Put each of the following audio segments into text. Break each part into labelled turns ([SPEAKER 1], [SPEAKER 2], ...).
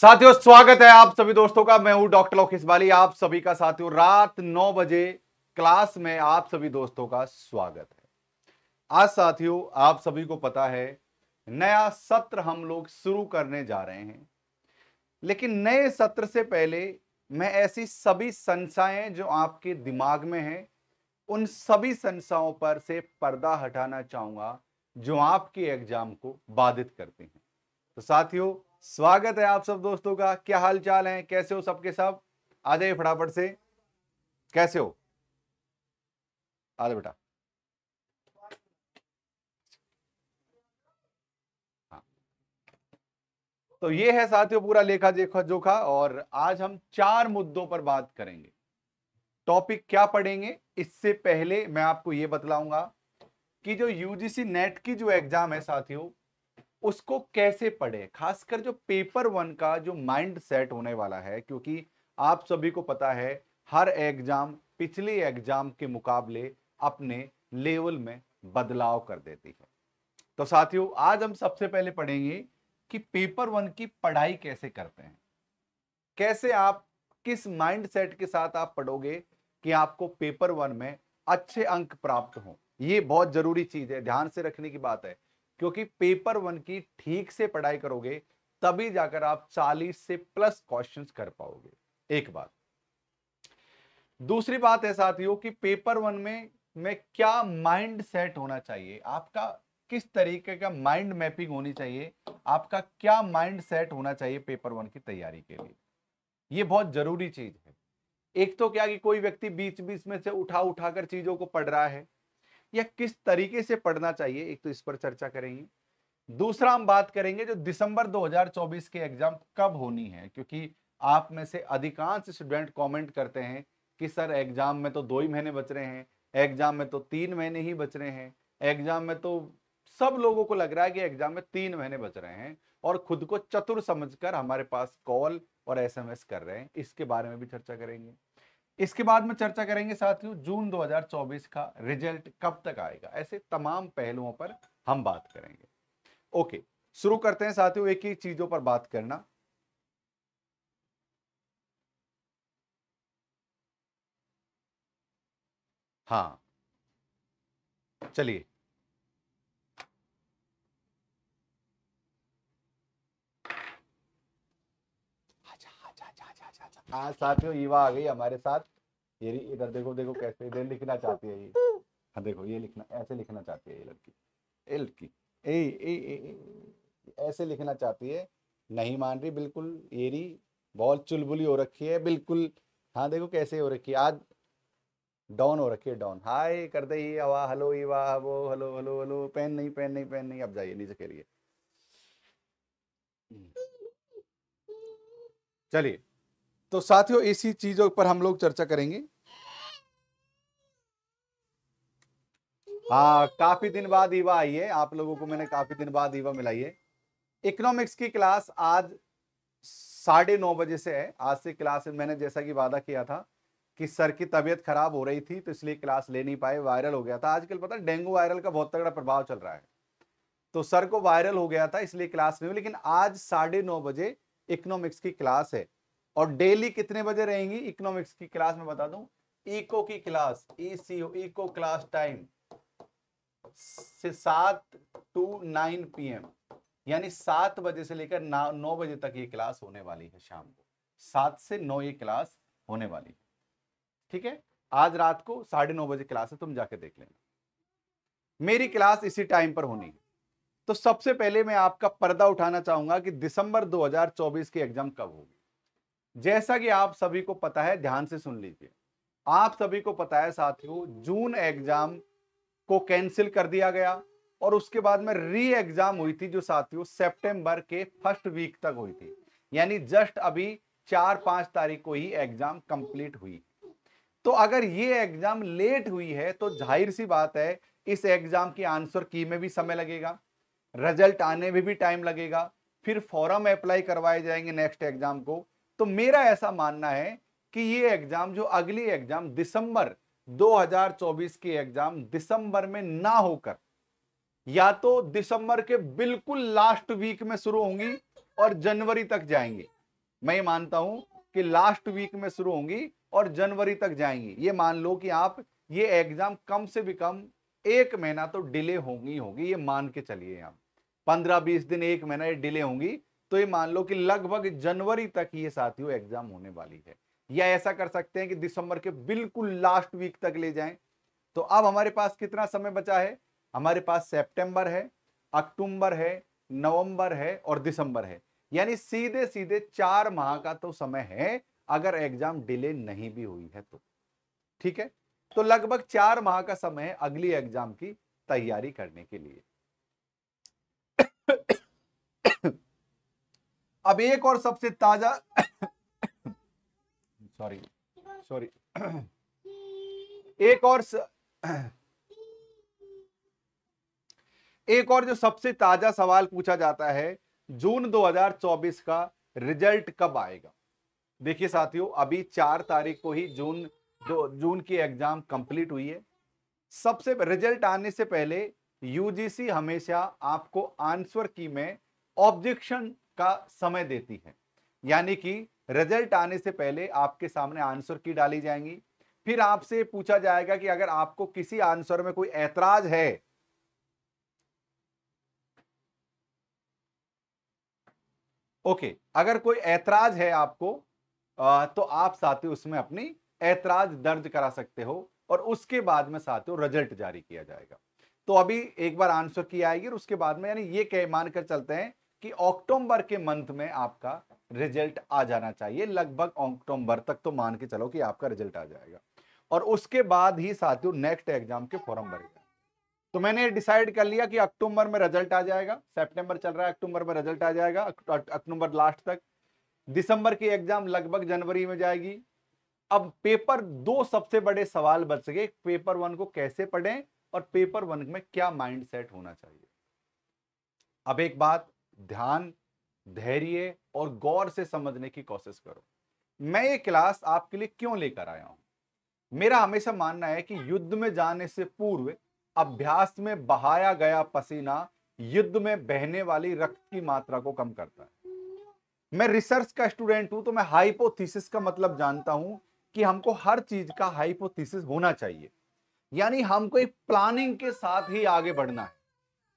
[SPEAKER 1] साथियों स्वागत है आप सभी दोस्तों का मैं हूं डॉक्टर लोकेश बाली आप सभी का साथियों रात नौ बजे क्लास में आप सभी दोस्तों का स्वागत है आज साथियों आप सभी को पता है नया सत्र हम लोग शुरू करने जा रहे हैं लेकिन नए सत्र से पहले मैं ऐसी सभी संशयाएं जो आपके दिमाग में हैं उन सभी संशयों पर से पर्दा हटाना चाहूंगा जो आपके एग्जाम को बाधित करते हैं तो साथियों स्वागत है आप सब दोस्तों का क्या हाल चाल है कैसे हो सबके सब आ जाइए फटाफट से कैसे हो आ जाओ बेटा हाँ। तो ये है साथियों पूरा लेखा देखा जोखा और आज हम चार मुद्दों पर बात करेंगे टॉपिक क्या पढ़ेंगे इससे पहले मैं आपको ये बतलाऊंगा कि जो यूजीसी नेट की जो एग्जाम है साथियों उसको कैसे पढ़े खासकर जो पेपर वन का जो माइंड सेट होने वाला है क्योंकि आप सभी को पता है हर एग्जाम पिछले एग्जाम के मुकाबले अपने लेवल में बदलाव कर देती है तो साथियों आज हम सबसे पहले पढ़ेंगे कि पेपर वन की पढ़ाई कैसे करते हैं कैसे आप किस माइंड सेट के साथ आप पढ़ोगे कि आपको पेपर वन में अच्छे अंक प्राप्त हों ये बहुत जरूरी चीज है ध्यान से रखने की बात है क्योंकि पेपर वन की ठीक से पढ़ाई करोगे तभी जाकर आप 40 से प्लस क्वेश्चंस कर पाओगे एक बात दूसरी बात है साथियों कि पेपर वन में मैं क्या माइंड सेट होना चाहिए आपका किस तरीके का माइंड मैपिंग होनी चाहिए आपका क्या माइंड सेट होना चाहिए पेपर वन की तैयारी के लिए यह बहुत जरूरी चीज है एक तो क्या कि कोई व्यक्ति बीच बीच में से उठा उठाकर चीजों को पढ़ रहा है या किस तरीके से पढ़ना चाहिए एक तो इस पर चर्चा करेंगे दूसरा हम बात करेंगे जो दिसंबर 2024 के एग्जाम कब होनी है क्योंकि आप में से अधिकांश स्टूडेंट कमेंट करते हैं कि सर एग्जाम में तो दो ही महीने बच रहे हैं एग्जाम में तो तीन महीने ही बच रहे हैं एग्जाम में तो सब लोगों को लग रहा है कि एग्जाम में तीन महीने बच रहे हैं और खुद को चतुर समझकर हमारे पास कॉल और एसएमएस कर रहे हैं इसके बारे में भी चर्चा करेंगे इसके बाद में चर्चा करेंगे साथियों जून 2024 का रिजल्ट कब तक आएगा ऐसे तमाम पहलुओं पर हम बात करेंगे ओके शुरू करते हैं साथियों एक एक चीजों पर बात करना हाँ चलिए आज साथियों ईवा आ गई हमारे साथ ये इधर देखो देखो कैसे इधर लिखना चाहती है ये हाँ देखो ये लिखना ऐसे लिखना चाहती है ये लड़की ए लड़की ए ए, ए, ऐसे लिखना चाहती है नहीं मान रही बिल्कुल येरी बहुत चुलबुली हो रखी है बिल्कुल हाँ देखो कैसे हो रखी है आज डाउन हो रखी है डाउन हाय कर दे ये हवा हलो ये वाह वो हलो हलो हलो पेन नहीं पेन नहीं पेन नहीं अब जाइए नीचे खेलिए चलिए तो साथियों इसी चीजों पर हम लोग चर्चा करेंगे हाँ काफी दिन बाद ईवा आई है आप लोगों को मैंने काफी दिन बाद ईवा मिलाई है इकोनॉमिक्स की क्लास आज साढ़े नौ बजे से है आज से क्लास मैंने जैसा कि वादा किया था कि सर की तबीयत खराब हो रही थी तो इसलिए क्लास ले नहीं पाए वायरल हो गया था आजकल पता डेंगू वायरल का बहुत तगड़ा प्रभाव चल रहा है तो सर को वायरल हो गया था इसलिए क्लास नहीं हुई लेकिन आज साढ़े नौ बजे इकोनॉमिक्स की क्लास है और डेली कितने बजे रहेंगी इकोनॉमिक्स की क्लास में बता दूं इको की class ECO eco class time से सात टू नाइन पीएम यानी सात बजे से लेकर नौ बजे तक ये क्लास होने वाली है शाम को सात से नौ ये क्लास होने वाली है ठीक है आज रात को साढ़े नौ बजे क्लास है तुम जाके देख लेना मेरी क्लास इसी टाइम पर होनी है तो सबसे पहले मैं आपका पर्दा उठाना चाहूंगा कि दिसंबर 2024 की एग्जाम कब होगी जैसा कि आप सभी को पता है ध्यान से सुन लीजिए आप सभी को पता है साथियों जून एग्जाम को कैंसिल कर दिया गया और उसके बाद में री एग्जाम हुई थी जो साथियों सितंबर के फर्स्ट वीक तक हुई थी यानी जस्ट अभी चार पांच तारीख को ही एग्जाम कंप्लीट हुई तो अगर ये एग्जाम लेट हुई है तो जाहिर सी बात है इस एग्जाम की आंसर की में भी समय लगेगा रिजल्ट आने में भी टाइम लगेगा फिर फॉरम अप्लाई करवाए जाएंगे नेक्स्ट एग्जाम को तो मेरा ऐसा मानना है कि ये एग्जाम जो अगली एग्जाम दिसंबर 2024 की एग्जाम दिसंबर में ना होकर या तो दिसंबर के बिल्कुल लास्ट वीक में शुरू होंगी और जनवरी तक जाएंगे मैं मानता हूं कि लास्ट वीक में शुरू होंगी और जनवरी तक जाएंगी ये मान लो कि आप ये एग्जाम कम से भी कम एक महीना तो डिले होंगी होगी ये मान के चलिए आप पंद्रह बीस दिन एक महीना ये डिले होंगी तो ये मान लो कि लगभग जनवरी तक ये साथियों एग्जाम होने वाली है या ऐसा कर सकते हैं कि दिसंबर के बिल्कुल लास्ट वीक तक ले जाएं तो अब हमारे पास कितना समय बचा है हमारे पास सेप्टेंबर है अक्टूबर है नवंबर है और दिसंबर है यानी सीधे सीधे चार माह का तो समय है अगर एग्जाम डिले नहीं भी हुई है तो ठीक है तो लगभग चार माह का समय है अगली एग्जाम की तैयारी करने के लिए अब एक और सबसे ताजा सॉरी सॉरी एक और स... एक और जो सबसे ताजा सवाल पूछा जाता है जून 2024 का रिजल्ट कब आएगा देखिए साथियों अभी चार तारीख को ही जून जो जून की एग्जाम कंप्लीट हुई है सबसे रिजल्ट आने से पहले यूजीसी हमेशा आपको आंसर की में ऑब्जेक्शन का समय देती है यानी कि रिजल्ट आने से पहले आपके सामने आंसर की डाली जाएंगी फिर आपसे पूछा जाएगा कि अगर आपको किसी आंसर में कोई ऐतराज है ओके अगर कोई ऐतराज है आपको तो आप साथियों उसमें अपनी ऐतराज दर्ज करा सकते हो और उसके बाद में साथियों रिजल्ट जारी किया जाएगा तो अभी एक बार आंसर की आएगी और उसके बाद में यानी ये कह मानकर चलते हैं कि अक्टूबर के मंथ में आपका रिजल्ट आ जाना चाहिए लगभग अक्टूबर तक तो मान के चलो कि आपका रिजल्ट आ जाएगा और उसके बाद ही साथियों नेक्स्ट एग्जाम के फॉर्म भरेगा तो मैंने डिसाइड कर लिया कि अक्टूबर में रिजल्ट आ जाएगा सेप्टेम्बर चल रहा है अक्टूबर में रिजल्ट आ जाएगा अक्टूबर लास्ट तक दिसंबर की एग्जाम लगभग जनवरी में जाएगी अब पेपर दो सबसे बड़े सवाल बच गए पेपर वन को कैसे पढ़ें और पेपर वन में क्या माइंडसेट होना चाहिए अब एक बात ध्यान धैर्य और गौर से समझने की कोशिश करो मैं ये क्लास आपके लिए क्यों लेकर आया हूं मेरा हमेशा मानना है कि युद्ध में जाने से पूर्व अभ्यास में बहाया गया पसीना युद्ध में बहने वाली रक्त की मात्रा को कम करता है मैं रिसर्च का स्टूडेंट हूं तो मैं हाइपोथीसिस का मतलब जानता हूं कि हमको हर चीज का हाइपोथीसिस होना चाहिए यानी हमको एक प्लानिंग के साथ ही आगे बढ़ना है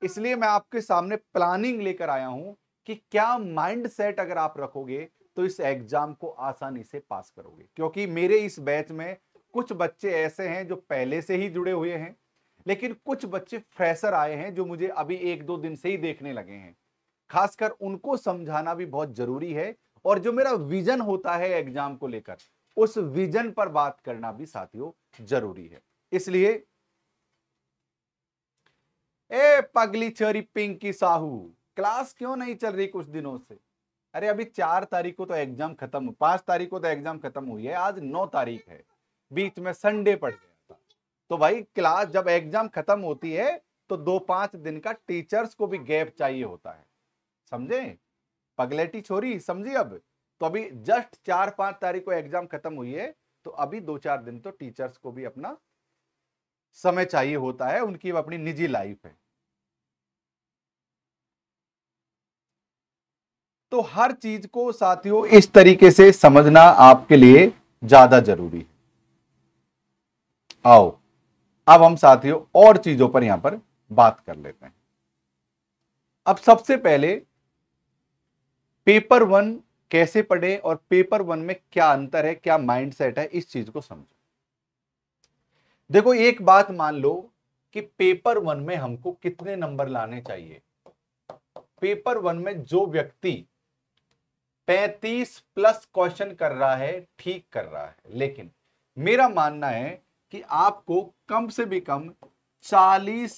[SPEAKER 1] इसलिए मैं आपके सामने प्लानिंग लेकर आया हूं कि क्या माइंड सेट अगर आप रखोगे तो इस एग्जाम को आसानी से पास करोगे क्योंकि मेरे इस बैच में कुछ बच्चे ऐसे हैं जो पहले से ही जुड़े हुए हैं लेकिन कुछ बच्चे फ्रेशर आए हैं जो मुझे अभी एक दो दिन से ही देखने लगे हैं खासकर उनको समझाना भी बहुत जरूरी है और जो मेरा विजन होता है एग्जाम को लेकर उस विजन पर बात करना भी साथियों जरूरी है इसलिए ए पगली चोरी पिंकी साहू क्लास क्यों नहीं चल रही कुछ दिनों से अरे अभी चार तारीख को तो एग्जाम खत्म पांच तारीख को तो एग्जाम खत्म हुई है आज नौ तारीख है बीच में संडे पड़ गया था तो भाई क्लास जब एग्जाम खत्म होती है तो दो पांच दिन का टीचर्स को भी गैप चाहिए होता है समझे पगलेटी छोरी समझी अब तो अभी जस्ट चार पांच तारीख को एग्जाम खत्म हुई है तो अभी दो चार दिन तो टीचर्स को भी अपना समय चाहिए होता है उनकी अपनी निजी लाइफ है तो हर चीज को साथियों इस तरीके से समझना आपके लिए ज्यादा जरूरी है आओ अब हम साथियों और चीजों पर यहां पर बात कर लेते हैं अब सबसे पहले पेपर वन कैसे पढ़े और पेपर वन में क्या अंतर है क्या माइंडसेट है इस चीज को समझो देखो एक बात मान लो कि पेपर वन में हमको कितने नंबर लाने चाहिए पेपर वन में जो व्यक्ति पैंतीस प्लस क्वेश्चन कर रहा है ठीक कर रहा है लेकिन मेरा मानना है कि आपको कम से भी कम चालीस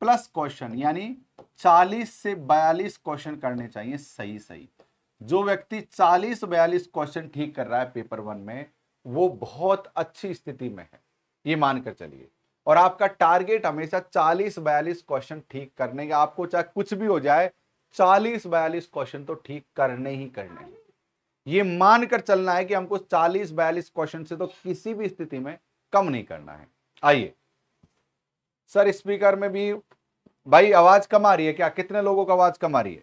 [SPEAKER 1] प्लस क्वेश्चन यानी 40 से 42 क्वेश्चन करने चाहिए सही सही जो व्यक्ति 40 42 क्वेश्चन ठीक कर रहा है पेपर वन में वो बहुत अच्छी स्थिति में है ये मानकर चलिए और आपका टारगेट हमेशा 40 42 क्वेश्चन ठीक करने का आपको चाहे कुछ भी हो जाए 40 बयालीस क्वेश्चन तो ठीक करने ही करने हैं ये मानकर चलना है कि हमको 40 बयालीस क्वेश्चन से तो किसी भी स्थिति में कम नहीं करना है आइए सर स्पीकर में भी भाई आवाज कम आ रही है क्या कितने लोगों का आवाज कम आ रही है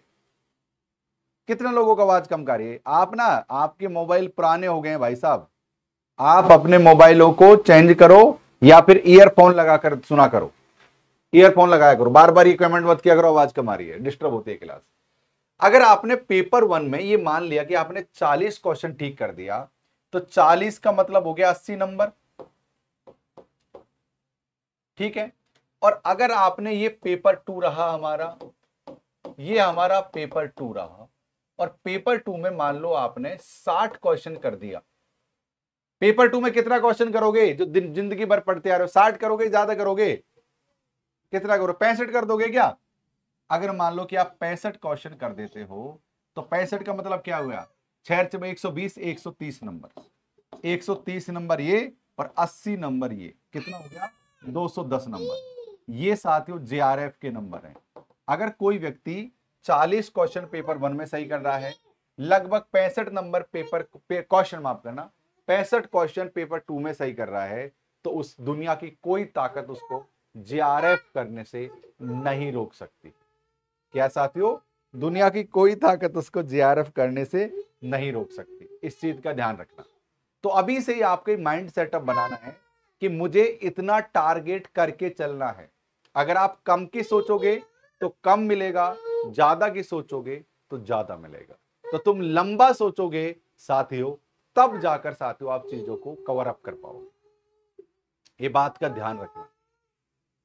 [SPEAKER 1] कितने लोगों का आवाज कम है आप ना आपके मोबाइल पुराने हो गए हैं भाई साहब आप अपने मोबाइलों को चेंज करो या फिर ईयरफोन लगाकर सुना करो ईयरफोन लगाया करो बार बार ये कमेंट मत किया करो आवाज कमा रही है डिस्टर्ब होती है क्लास अगर आपने पेपर वन में ये मान लिया कि आपने 40 क्वेश्चन ठीक कर दिया तो 40 का मतलब हो गया 80 नंबर ठीक है और अगर आपने ये पेपर टू रहा हमारा ये हमारा पेपर टू रहा और पेपर टू में मान लो आपने 60 क्वेश्चन कर दिया पेपर टू में कितना क्वेश्चन करोगे जो जिंदगी भर पढ़ते आ रहे हो साठ करोगे ज्यादा करोगे कितना करो पैंसठ कर दोगे क्या अगर मान लो कि आप पैंसठ क्वेश्चन कर देते हो तो पैंसठ का मतलब क्या हुआ छह एक सौ 130 नंबर तीस नंबर ये और अस्सी नंबर ये कितना हो गया 210 नंबर ये साथियों जेआरएफ के नंबर हैं अगर कोई व्यक्ति 40 क्वेश्चन पेपर वन में सही कर रहा है लगभग पैंसठ नंबर पेपर क्वेश्चन पे, माफ करना पैंसठ क्वेश्चन पेपर टू में सही कर रहा है तो उस दुनिया की कोई ताकत उसको जीआरएफ करने से नहीं रोक सकती क्या साथियों दुनिया की कोई ताकत उसको जीआरएफ करने से नहीं रोक सकती इस चीज का ध्यान रखना तो अभी से ही आपके माइंड सेटअप बनाना है कि मुझे इतना टारगेट करके चलना है अगर आप कम की सोचोगे तो कम मिलेगा ज्यादा की सोचोगे तो ज्यादा मिलेगा तो तुम लंबा सोचोगे साथियों तब जाकर साथियों आप चीजों को कवर अप कर पाओगे ये बात का ध्यान रखना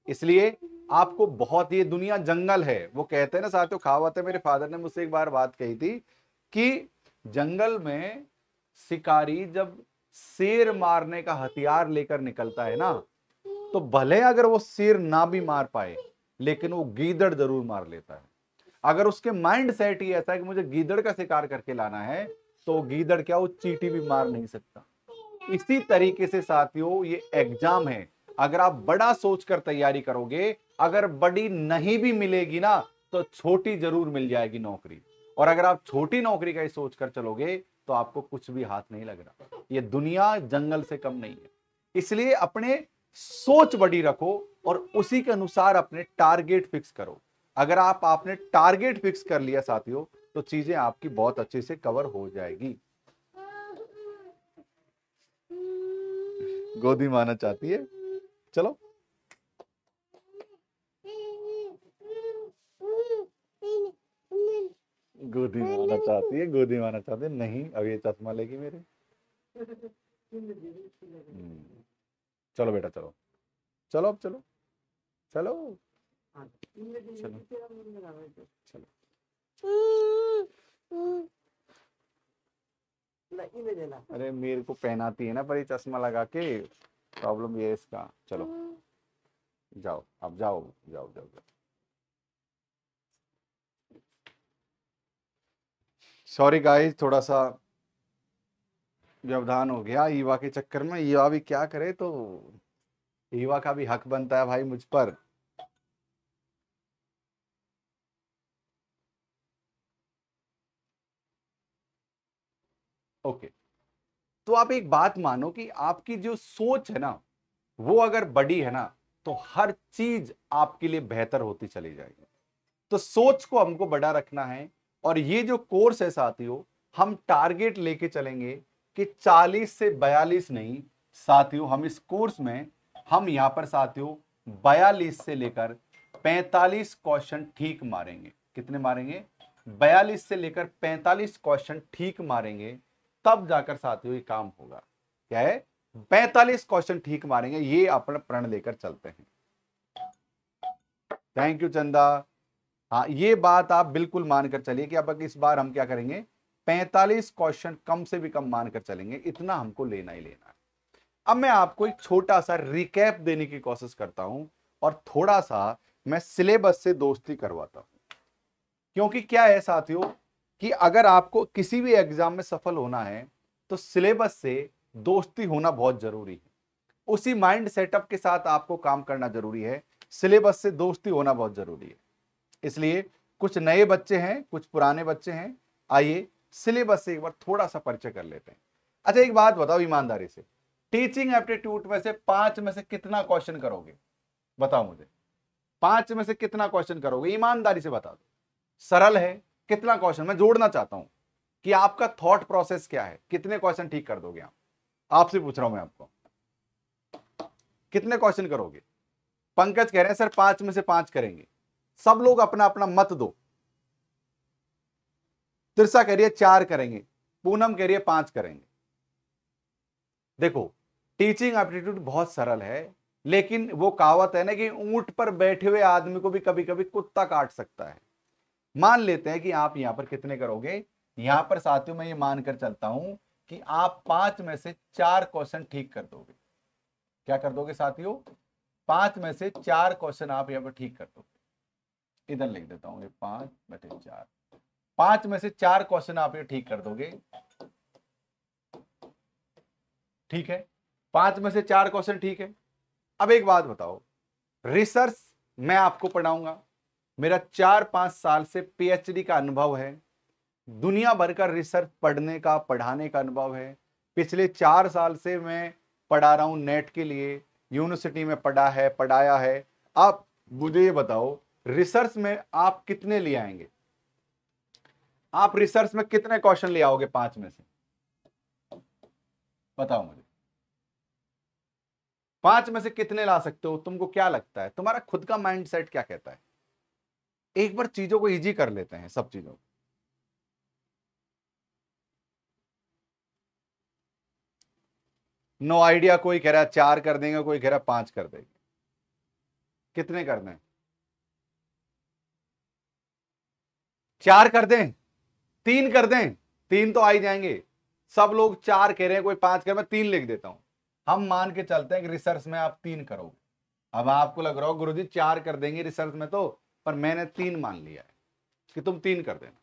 [SPEAKER 1] इसलिए आपको बहुत ये दुनिया जंगल है वो कहते हैं ना साथियों खावत है मेरे फादर ने मुझसे एक बार बात कही थी कि जंगल में शिकारी जब शेर मारने का हथियार लेकर निकलता है ना तो भले अगर वो शेर ना भी मार पाए लेकिन वो गीदड़ जरूर मार लेता है अगर उसके माइंड सेट ही ऐसा है कि मुझे गीदड़ का शिकार करके लाना है तो गीदड़ क्या वो चीटी भी मार नहीं सकता इसी तरीके से साथियों ये एग्जाम है अगर आप बड़ा सोचकर तैयारी करोगे अगर बड़ी नहीं भी मिलेगी ना तो छोटी जरूर मिल जाएगी नौकरी और अगर आप छोटी नौकरी का ही सोचकर चलोगे तो आपको कुछ भी हाथ नहीं लग रहा ये दुनिया जंगल से कम नहीं है इसलिए अपने सोच बड़ी रखो और उसी के अनुसार अपने टारगेट फिक्स करो अगर आप आपने टारगेट फिक्स कर लिया साथियों तो चीजें आपकी बहुत अच्छे से कवर हो जाएगी गोदी माना चाहती है चलो गोदी माना चाहती है गोदी माना चाहती है नहीं अब ये चश्मा लेगी मेरे हम्म। चलो बेटा चलो चलो अब चलो चलो चलो चलो अरे मेरे को पहनाती है ना पर ये चश्मा लगा के प्रॉब्लम ये है इसका चलो हाँ। जाओ अब जाओ जाओ जाओ जाओ सॉरी गाइस थोड़ा सा व्यवधान हो गया ईवा के चक्कर में ईवा भी क्या करे तो ईवा का भी हक बनता है भाई मुझ पर ओके तो आप एक बात मानो कि आपकी जो सोच है ना वो अगर बड़ी है ना तो हर चीज आपके लिए बेहतर होती चली जाएगी तो सोच को हमको बड़ा रखना है और ये जो कोर्स है साथियों हम टारगेट लेके चलेंगे कि 40 से 42 नहीं साथियों हम इस कोर्स में हम यहां पर साथियों 42 से लेकर 45 क्वेश्चन ठीक मारेंगे कितने मारेंगे 42 से लेकर 45 क्वेश्चन ठीक मारेंगे तब जाकर साथियों ये काम होगा क्या है पैंतालीस क्वेश्चन ठीक मारेंगे ये अपना प्रण लेकर चलते हैं थैंक यू चंदा हाँ ये बात आप बिल्कुल मानकर चलिए कि अब इस बार हम क्या करेंगे पैंतालीस क्वेश्चन कम से भी कम मानकर चलेंगे इतना हमको लेना ही लेना है अब मैं आपको एक छोटा सा रिकैप देने की कोशिश करता हूं और थोड़ा सा मैं सिलेबस से दोस्ती करवाता हूं क्योंकि क्या है साथियों कि अगर आपको किसी भी एग्जाम में सफल होना है तो सिलेबस से दोस्ती होना बहुत जरूरी है उसी माइंड सेटअप के साथ आपको काम करना जरूरी है सिलेबस से दोस्ती होना बहुत जरूरी है इसलिए कुछ नए बच्चे हैं कुछ पुराने बच्चे हैं आइए सिलेबस से एक बार थोड़ा सा परिचय कर लेते हैं अच्छा एक बात बताओ ईमानदारी से टीचिंग एप्टीट्यूड में से पांच में से कितना क्वेश्चन करोगे बताओ मुझे पांच में से कितना क्वेश्चन करोगे ईमानदारी से बता दो सरल है कितना क्वेश्चन मैं जोड़ना चाहता हूं कि आपका थॉट प्रोसेस क्या है कितने क्वेश्चन ठीक कर दोगे आपसे पूछ रहा हूं मैं आपको कितने क्वेश्चन करोगे पंकज कह रहे हैं सर पांच में से पांच करेंगे सब लोग अपना अपना मत दो तिरसा कह रही है चार करेंगे पूनम कह रही है पांच करेंगे देखो टीचिंग एप्टीट्यूड बहुत सरल है लेकिन वो कहावत है ना कि ऊंट पर बैठे हुए आदमी को भी कभी कभी कुत्ता काट सकता है मान लेते हैं कि आप यहाँ पर कितने करोगे यहाँ पर साथियों मैं ये मानकर चलता हूं कि आप पांच में से चार क्वेश्चन ठीक कर दोगे क्या कर दोगे साथियों पांच में से चार क्वेश्चन आप यहाँ पर ठीक कर दोगे इधर लिख देता हूँ ये पांच बटे चार पांच में से चार क्वेश्चन आप ये ठीक कर दोगे ठीक है पांच में से चार क्वेश्चन ठीक है अब एक बात बताओ रिसर्च मैं आपको पढ़ाऊंगा मेरा चार पांच साल से पीएचडी का अनुभव है दुनिया भर का रिसर्च पढ़ने का पढ़ाने का अनुभव है पिछले चार साल से मैं पढ़ा रहा हूं नेट के लिए यूनिवर्सिटी में पढ़ा है पढ़ाया है आप मुझे ये बताओ रिसर्च में आप कितने ले आएंगे आप रिसर्च में कितने क्वेश्चन ले आओगे पांच में से बताओ मुझे पांच में से कितने ला सकते हो तुमको क्या लगता है तुम्हारा खुद का माइंडसेट क्या कहता है एक बार चीजों को इजी कर लेते हैं सब चीजों को नो आइडिया कोई कह रहा है चार कर देंगे कोई कह रहा है पांच कर देंगे कितने करने हैं चार कर दें तीन कर दें तीन तो आ ही जाएंगे सब लोग चार कह रहे हैं कोई पांच रहे मैं तीन लिख देता हूं हम मान के चलते हैं कि रिसर्च में आप तीन करोगे अब आपको लग रहा हो गुरुजी चार कर देंगे रिसर्च में तो पर मैंने तीन मान लिया है कि तुम तीन कर देना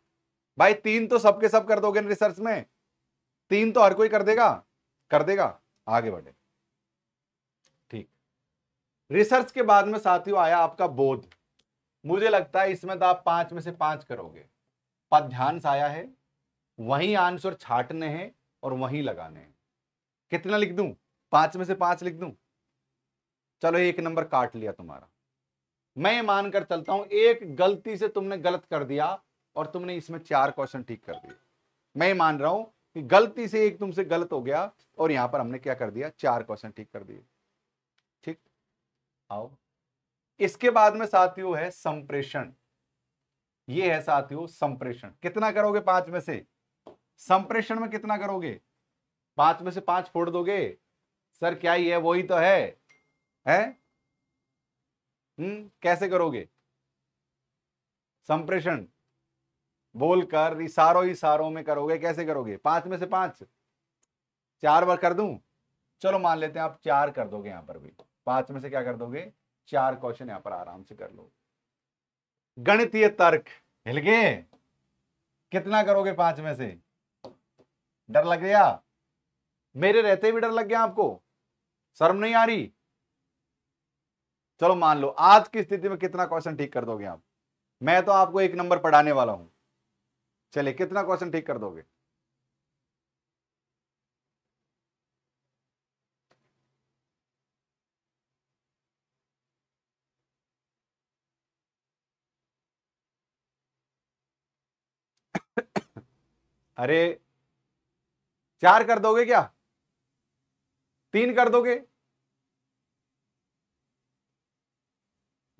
[SPEAKER 1] भाई तीन तो सबके सब कर दोगे रिसर्च में तीन तो हर कोई कर देगा कर देगा आगे बढ़े ठीक रिसर्च के बाद में साथियों आया आपका बोध मुझे लगता है इसमें तो आप पांच में से पांच करोगे पध्यांश आया है वही आंसर छाटने हैं और वही लगाने हैं कितना लिख दू पांच में से पांच लिख दू चलो एक नंबर काट लिया तुम्हारा मैं मानकर चलता हूं एक गलती से तुमने गलत कर दिया और तुमने इसमें चार क्वेश्चन ठीक कर दिए मैं मान रहा हूं कि गलती से एक तुमसे गलत हो गया और यहां पर हमने क्या कर दिया चार क्वेश्चन ठीक कर दिए ठीक आओ इसके बाद में साथियों है संप्रेषण ये है साथियों संप्रेषण कितना करोगे पांच में से संप्रेषण में कितना करोगे पांच में से पांच फोड़ दोगे सर क्या ही है वही तो है है? हम्म कैसे करोगे संप्रेषण बोलकर इशारों इशारों में करोगे कैसे करोगे पांच में से पांच चार बार कर दूं चलो मान लेते हैं आप चार कर दोगे यहां पर भी पांच में से क्या कर दोगे चार क्वेश्चन यहां पर आराम से कर लो गणितीय तर्क हिल गए कितना करोगे पांच में से डर लग गया मेरे रहते भी डर लग गया आपको शर्म नहीं आ रही चलो मान लो आज की स्थिति में कितना क्वेश्चन ठीक कर दोगे आप मैं तो आपको एक नंबर पढ़ाने वाला हूं चलिए कितना क्वेश्चन ठीक कर दोगे अरे चार कर दोगे क्या तीन कर दोगे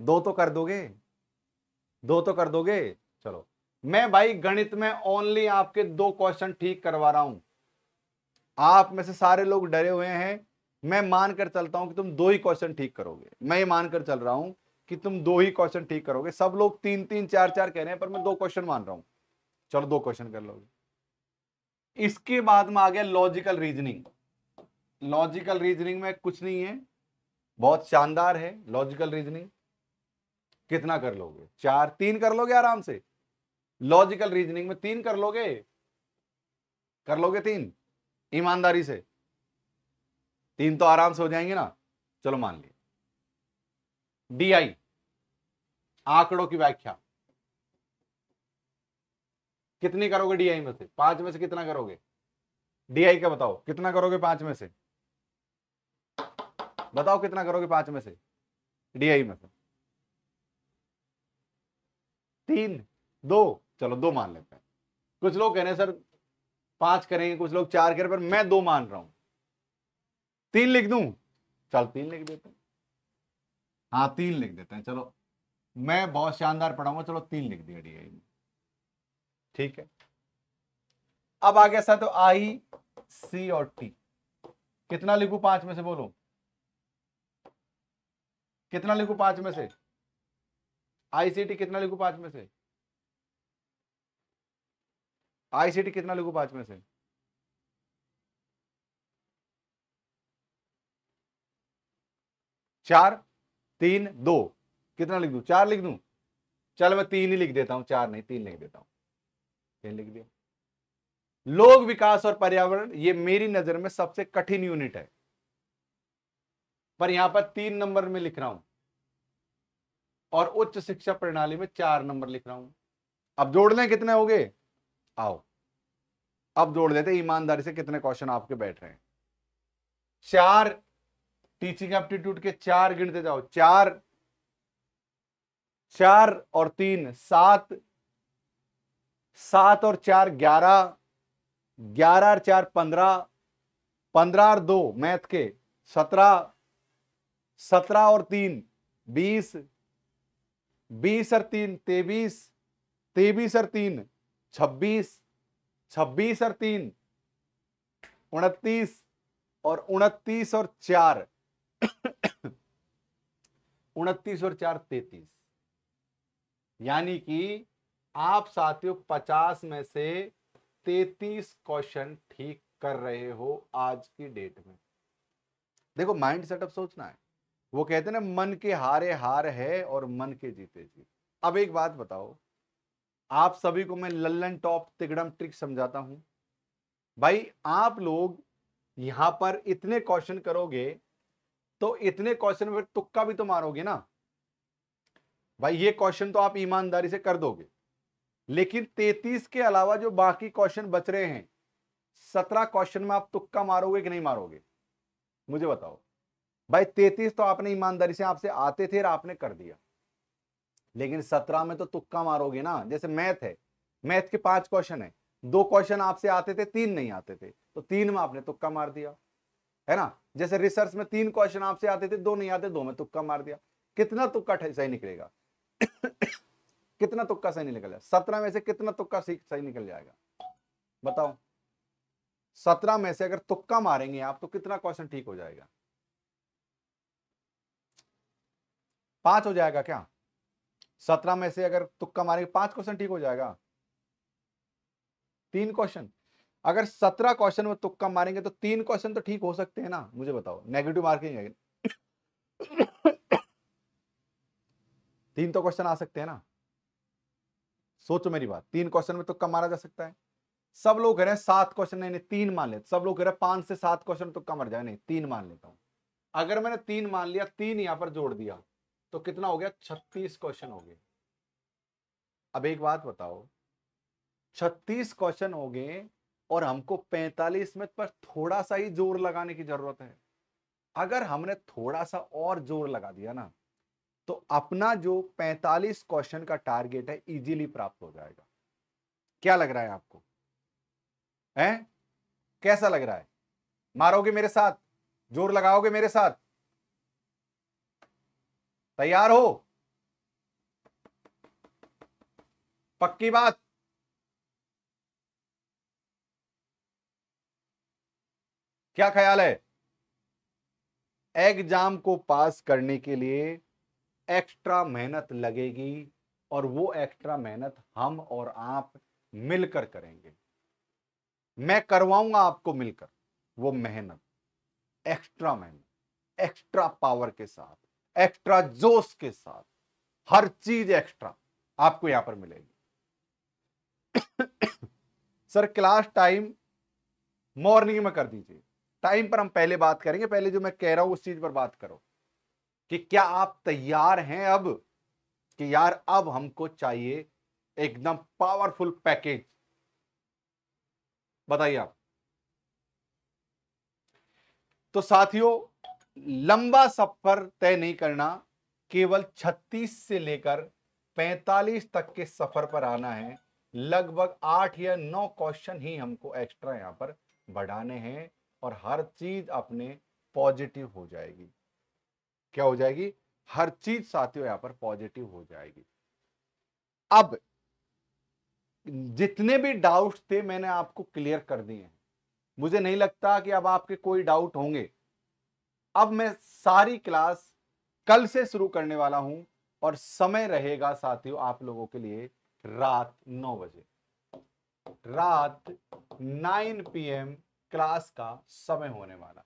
[SPEAKER 1] दो तो कर दोगे दो तो कर दोगे चलो मैं भाई गणित में ओनली आपके दो क्वेश्चन ठीक करवा रहा हूं आप में से सारे लोग डरे हुए हैं मैं मानकर चलता हूं कि तुम दो ही क्वेश्चन ठीक करोगे मैं ये मानकर चल रहा हूं कि तुम दो ही क्वेश्चन ठीक करोगे सब लोग तीन तीन चार चार कह रहे हैं पर मैं दो क्वेश्चन मान रहा हूं चलो दो क्वेश्चन कर लोगे इसके बाद में आ गया लॉजिकल रीजनिंग लॉजिकल रीजनिंग में कुछ नहीं है बहुत शानदार है लॉजिकल रीजनिंग कितना कर लोगे चार तीन कर लोगे आराम से लॉजिकल रीजनिंग में तीन कर लोगे कर लोगे तीन ईमानदारी से तीन तो आराम से हो जाएंगे ना चलो मान लिए डीआई आंकड़ों की व्याख्या कितनी करोगे डीआई में से पांच में से कितना करोगे डीआई का बताओ कितना करोगे पांच में से बताओ कितना करोगे पांच में से डीआई में से तीन दो चलो दो मान लेते हैं कुछ लोग कह रहे हैं सर पांच करेंगे कुछ लोग चार करें पर मैं दो मान रहा हूं तीन लिख दू चल तीन लिख देते हैं हाँ तीन लिख देते हैं चलो मैं बहुत शानदार पढ़ाऊंगा चलो तीन लिख दिया डी e ठीक है अब आ गया सर तो आई सी और टी कितना लिखू पांच में से बोलो कितना लिखू पांच में से आईसीटी कितना लिखू पांच में से आईसीटी कितना लिखू पांच में से चार तीन दो कितना लिख दू चार लिख दू चल मैं तीन ही लिख देता हूं चार नहीं तीन लिख देता हूं तीन लिख दिया लोग विकास और पर्यावरण ये मेरी नजर में सबसे कठिन यूनिट है पर यहां पर तीन नंबर में लिख रहा हूं और उच्च शिक्षा प्रणाली में चार नंबर लिख रहा हूं अब जोड़ लें कितने हो गए आओ अब जोड़ देते ईमानदारी से कितने क्वेश्चन आपके बैठ रहे हैं चार टीचिंग एप्टीट्यूड के चार गिनते जाओ चार चार और तीन सात सात और चार ग्यारह ग्यारह और चार पंद्रह पंद्रह और दो मैथ के सत्रह सत्रह और तीन बीस बीस और तीन तेबीस तेबीस और तीन छब्बीस छब्बीस और तीन उनतीस और उनतीस और चार उनतीस और चार तैतीस यानी कि आप साथियों पचास में से तैतीस क्वेश्चन ठीक कर रहे हो आज की डेट में देखो माइंड सेटअप सोचना है वो कहते हैं ना मन के हारे हार है और मन के जीते जीत अब एक बात बताओ आप सभी को मैं लल्लन टॉप तिगड़म ट्रिक समझाता हूं भाई आप लोग यहां पर इतने क्वेश्चन करोगे तो इतने क्वेश्चन में तुक्का भी तो मारोगे ना भाई ये क्वेश्चन तो आप ईमानदारी से कर दोगे लेकिन 33 के अलावा जो बाकी क्वेश्चन बच रहे हैं सत्रह क्वेश्चन में आप तुक्का मारोगे कि नहीं मारोगे मुझे बताओ भाई तैतीस तो आपने ईमानदारी से आपसे आते थे और आपने कर दिया लेकिन सत्रह में तो तुक्का मारोगे ना जैसे मैथ है मैथ के पांच क्वेश्चन है दो क्वेश्चन आपसे आते थे तीन नहीं आते थे तो तीन में आपने तुक्का मार दिया है ना जैसे रिसर्च में तीन क्वेश्चन आपसे आते थे दो नहीं आते दो में तुक्का मार दिया कितना तुक्का सही निकलेगा कितना तुक्का सही निकल जाएगा सत्रह में से कितना तुक्का सही निकल जाएगा बताओ सत्रह में से अगर तुक्का मारेंगे आप तो कितना क्वेश्चन ठीक हो जाएगा पांच हो जाएगा क्या सत्रह में से अगर तुक्का मारेंगे पांच क्वेश्चन ठीक हो जाएगा तीन क्वेश्चन अगर सत्रह क्वेश्चन में तुक्का मारेंगे तो तीन क्वेश्चन तो ठीक हो सकते हैं ना मुझे बताओ नेगेटिव मार्किंग है तीन तो क्वेश्चन आ सकते हैं ना सोचो मेरी बात तीन क्वेश्चन में तुक्का मारा जा सकता है सब लोग कह रहे हैं सात क्वेश्चन नहीं नहीं तीन मान लेते सब लोग कह रहे हैं पांच से सात क्वेश्चन तुक्का मर जाए नहीं तीन मान लेता हूं अगर मैंने तीन मान लिया तीन यहां पर जोड़ दिया तो कितना हो गया छत्तीस क्वेश्चन हो गए अब एक बात बताओ छत्तीस क्वेश्चन हो गए और हमको पैंतालीस में पर थोड़ा सा ही जोर लगाने की जरूरत है अगर हमने थोड़ा सा और जोर लगा दिया ना तो अपना जो 45 क्वेश्चन का टारगेट है इजीली प्राप्त हो जाएगा क्या लग रहा है आपको हैं कैसा लग रहा है मारोगे मेरे साथ जोर लगाओगे मेरे साथ तैयार हो पक्की बात क्या ख्याल है एग्जाम को पास करने के लिए एक्स्ट्रा मेहनत लगेगी और वो एक्स्ट्रा मेहनत हम और आप मिलकर करेंगे मैं करवाऊंगा आपको मिलकर वो मेहनत एक्स्ट्रा मेहनत एक्स्ट्रा पावर के साथ एक्स्ट्रा जोश के साथ हर चीज एक्स्ट्रा आपको यहां पर मिलेगी सर क्लास टाइम मॉर्निंग में कर दीजिए टाइम पर हम पहले बात करेंगे पहले जो मैं कह रहा हूं उस चीज पर बात करो कि क्या आप तैयार हैं अब कि यार अब हमको चाहिए एकदम पावरफुल पैकेज बताइए आप तो साथियों लंबा सफर तय नहीं करना केवल 36 से लेकर 45 तक के सफर पर आना है लगभग आठ या नौ क्वेश्चन ही हमको एक्स्ट्रा यहाँ पर बढ़ाने हैं और हर चीज अपने पॉजिटिव हो जाएगी क्या हो जाएगी हर चीज साथियों यहाँ पर पॉजिटिव हो जाएगी अब जितने भी डाउट्स थे मैंने आपको क्लियर कर दिए हैं मुझे नहीं लगता कि अब आपके कोई डाउट होंगे अब मैं सारी क्लास कल से शुरू करने वाला हूं और समय रहेगा साथियों आप लोगों के लिए रात नौ बजे रात नाइन पीएम क्लास का समय होने वाला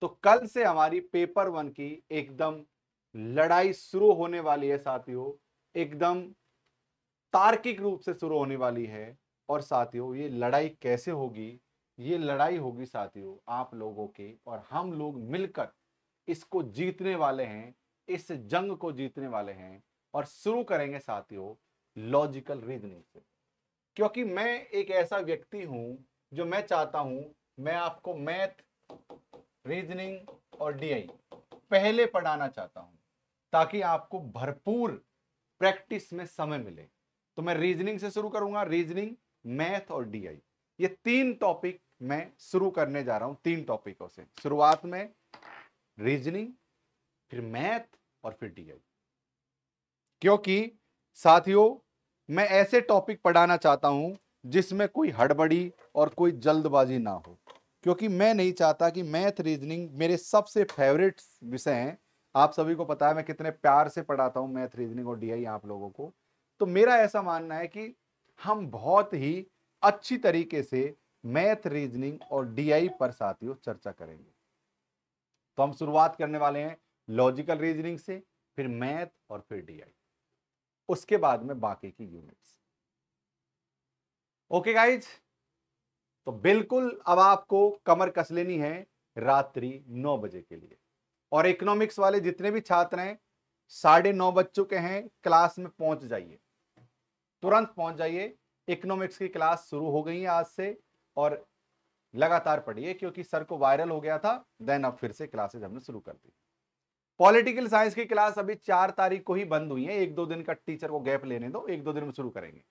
[SPEAKER 1] तो कल से हमारी पेपर वन की एकदम लड़ाई शुरू होने वाली है साथियों एकदम तार्किक रूप से शुरू होने वाली है और साथियों ये लड़ाई कैसे होगी ये लड़ाई होगी साथियों आप लोगों के और हम लोग मिलकर इसको जीतने वाले हैं इस जंग को जीतने वाले हैं और शुरू करेंगे साथियों लॉजिकल रीजनिंग से क्योंकि मैं एक ऐसा व्यक्ति हूं जो मैं चाहता हूं मैं आपको मैथ रीजनिंग और डीआई पहले पढ़ाना चाहता हूं ताकि आपको भरपूर प्रैक्टिस में समय मिले तो मैं रीजनिंग से शुरू करूंगा रीजनिंग मैथ और डीआई ये तीन टॉपिक मैं शुरू करने जा रहा हूं तीन टॉपिकों से शुरुआत में रीजनिंग फिर मैथ और फिर डीआई क्योंकि साथियों मैं ऐसे टॉपिक पढ़ाना चाहता हूं जिसमें कोई हड़बड़ी और कोई जल्दबाजी ना हो क्योंकि मैं नहीं चाहता कि मैथ रीजनिंग मेरे सबसे फेवरेट विषय हैं आप सभी को पता है मैं कितने प्यार से पढ़ाता हूं मैथ रीजनिंग और डीआई आप लोगों को तो मेरा ऐसा मानना है कि हम बहुत ही अच्छी तरीके से मैथ रीजनिंग और डीआई पर साथियों चर्चा करेंगे तो हम शुरुआत करने वाले हैं लॉजिकल रीजनिंग से फिर मैथ और फिर डीआई उसके बाद में बाकी की यूनिट्स ओके गाइज तो बिल्कुल अब आपको कमर कस लेनी है रात्रि नौ बजे के लिए और इकोनॉमिक्स वाले जितने भी छात्र हैं साढ़े नौ बज चुके हैं क्लास में पहुंच जाइए तुरंत पहुंच जाइए इकोनॉमिक्स की क्लास शुरू हो गई है आज से और लगातार पढ़िए क्योंकि सर को वायरल हो गया था देन अब फिर से क्लासेज हमने शुरू कर दी पॉलिटिकल साइंस की क्लास अभी चार तारीख को ही बंद हुई है एक दो दिन का टीचर को गैप लेने दो एक दो दिन में शुरू करेंगे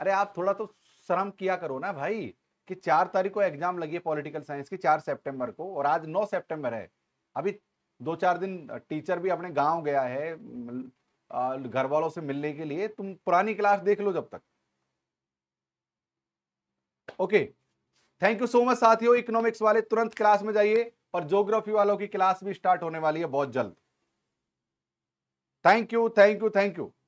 [SPEAKER 1] अरे आप थोड़ा तो श्रम किया करो ना भाई कि चार तारीख को एग्जाम लगी है पॉलिटिकल साइंस की चार सितंबर को और आज नौ सितंबर है अभी दो चार दिन टीचर भी अपने गांव गया है घर वालों से मिलने के लिए तुम पुरानी क्लास देख लो जब तक okay okay. Thank you so much साथियों इकोनॉमिक्स वाले तुरंत क्लास में जाइए और जोग्राफी वालों की क्लास भी स्टार्ट होने वाली है बहुत जल्द thank you thank you thank you